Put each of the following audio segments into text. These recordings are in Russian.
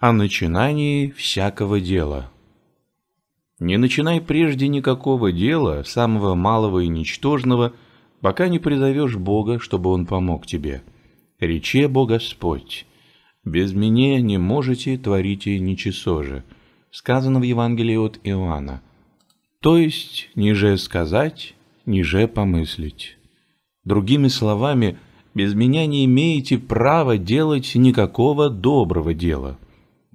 о начинании всякого дела. Не начинай прежде никакого дела, самого малого и ничтожного, пока не призовешь Бога, чтобы Он помог тебе. Рече Бог Господь, без меня не можете, творите ничего же, сказано в Евангелии от Иоанна. То есть, ниже сказать, ниже помыслить. Другими словами, без меня не имеете права делать никакого доброго дела –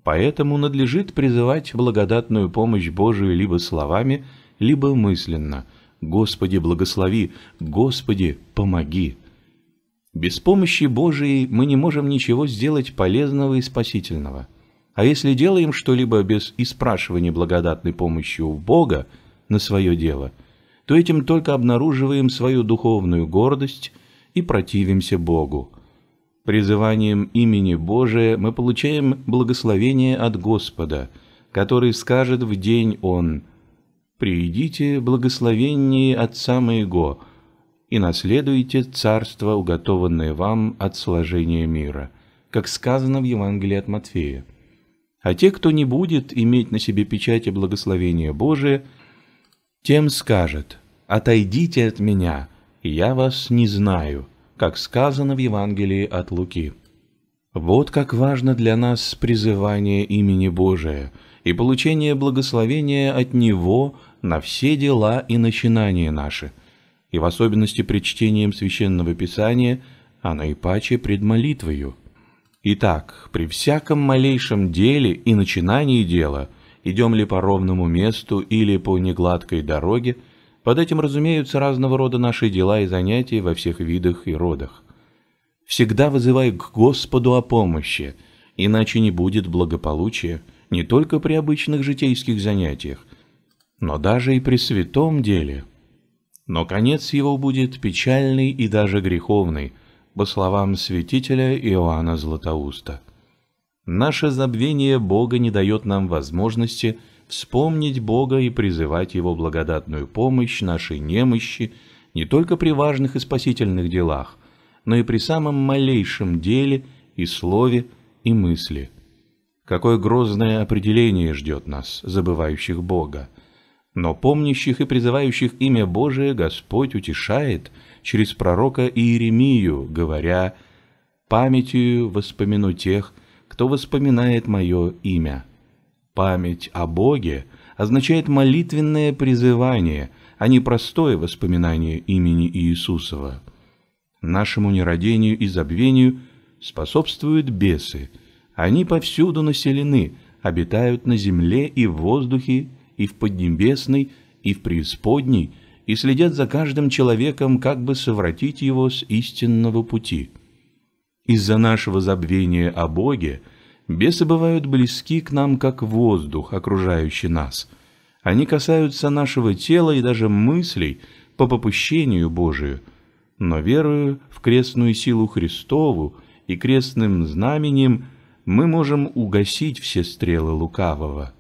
Поэтому надлежит призывать благодатную помощь Божию либо словами, либо мысленно. «Господи, благослови! Господи, помоги!» Без помощи Божией мы не можем ничего сделать полезного и спасительного. А если делаем что-либо без испрашивания благодатной помощи у Бога на свое дело, то этим только обнаруживаем свою духовную гордость и противимся Богу – Призыванием имени Божия мы получаем благословение от Господа, который скажет в день Он «Приидите благословение Отца Моего и наследуйте царство, уготованное вам от сложения мира», как сказано в Евангелии от Матфея. А те, кто не будет иметь на себе печати благословения Божия, тем скажет «Отойдите от меня, я вас не знаю» как сказано в Евангелии от Луки. Вот как важно для нас призывание имени Божия и получение благословения от Него на все дела и начинания наши, и в особенности при чтении Священного Писания, а наипаче пред молитвою. Итак, при всяком малейшем деле и начинании дела, идем ли по ровному месту или по негладкой дороге – под этим разумеются разного рода наши дела и занятия во всех видах и родах. Всегда вызывай к Господу о помощи, иначе не будет благополучия не только при обычных житейских занятиях, но даже и при святом деле. Но конец его будет печальный и даже греховный, по словам святителя Иоанна Златоуста. Наше забвение Бога не дает нам возможности – вспомнить Бога и призывать Его благодатную помощь нашей немощи не только при важных и спасительных делах, но и при самом малейшем деле и слове, и мысли. Какое грозное определение ждет нас, забывающих Бога. Но помнящих и призывающих имя Божие Господь утешает через пророка Иеремию, говоря «Памятью воспомяну тех, кто воспоминает мое имя». Память о Боге означает молитвенное призывание, а не простое воспоминание имени Иисусова. Нашему нерадению и забвению способствуют бесы. Они повсюду населены, обитают на земле и в воздухе, и в Поднебесной, и в преисподней, и следят за каждым человеком, как бы совратить его с истинного пути. Из-за нашего забвения о Боге – Бесы бывают близки к нам, как воздух, окружающий нас. Они касаются нашего тела и даже мыслей по попущению Божию. Но верую в крестную силу Христову и крестным знаменем мы можем угасить все стрелы лукавого.